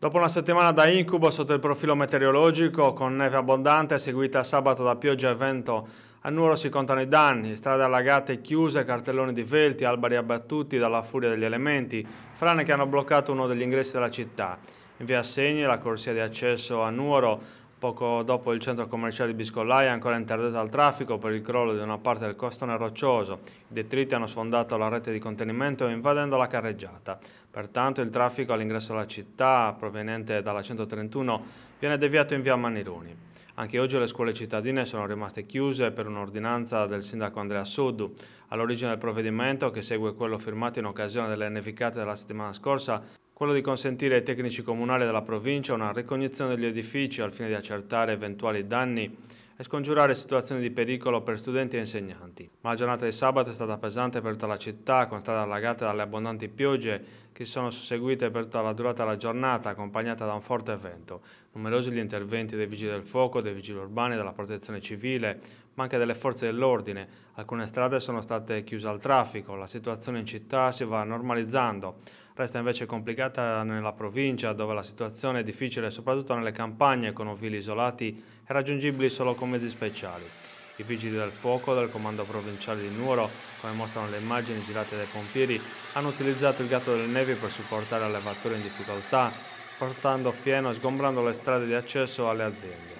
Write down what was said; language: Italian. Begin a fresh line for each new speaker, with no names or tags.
Dopo una settimana da incubo sotto il profilo meteorologico, con neve abbondante seguita sabato da pioggia e vento, a Nuoro si contano i danni, strade allagate e chiuse, cartelloni di velti, alberi abbattuti dalla furia degli elementi, frane che hanno bloccato uno degli ingressi della città. In via Segni, la corsia di accesso a Nuoro, Poco dopo il centro commerciale di Biscollaia è ancora interdetto al traffico per il crollo di una parte del costone roccioso. I detriti hanno sfondato la rete di contenimento invadendo la carreggiata. Pertanto il traffico all'ingresso della città, proveniente dalla 131, viene deviato in via Manironi. Anche oggi le scuole cittadine sono rimaste chiuse per un'ordinanza del sindaco Andrea Suddu. All'origine del provvedimento, che segue quello firmato in occasione delle nevicate della settimana scorsa, quello di consentire ai tecnici comunali della provincia una ricognizione degli edifici al fine di accertare eventuali danni e scongiurare situazioni di pericolo per studenti e insegnanti. Ma la giornata di sabato è stata pesante per tutta la città, con strade allagate dalle abbondanti piogge che si sono susseguite per tutta la durata della giornata, accompagnata da un forte vento. Numerosi gli interventi dei vigili del fuoco, dei vigili urbani, della protezione civile, ma anche delle forze dell'ordine. Alcune strade sono state chiuse al traffico, la situazione in città si va normalizzando Resta invece complicata nella provincia dove la situazione è difficile soprattutto nelle campagne con ovili isolati e raggiungibili solo con mezzi speciali. I vigili del fuoco del comando provinciale di Nuoro, come mostrano le immagini girate dai pompieri, hanno utilizzato il gatto delle nevi per supportare allevatori in difficoltà, portando fieno e sgombrando le strade di accesso alle aziende.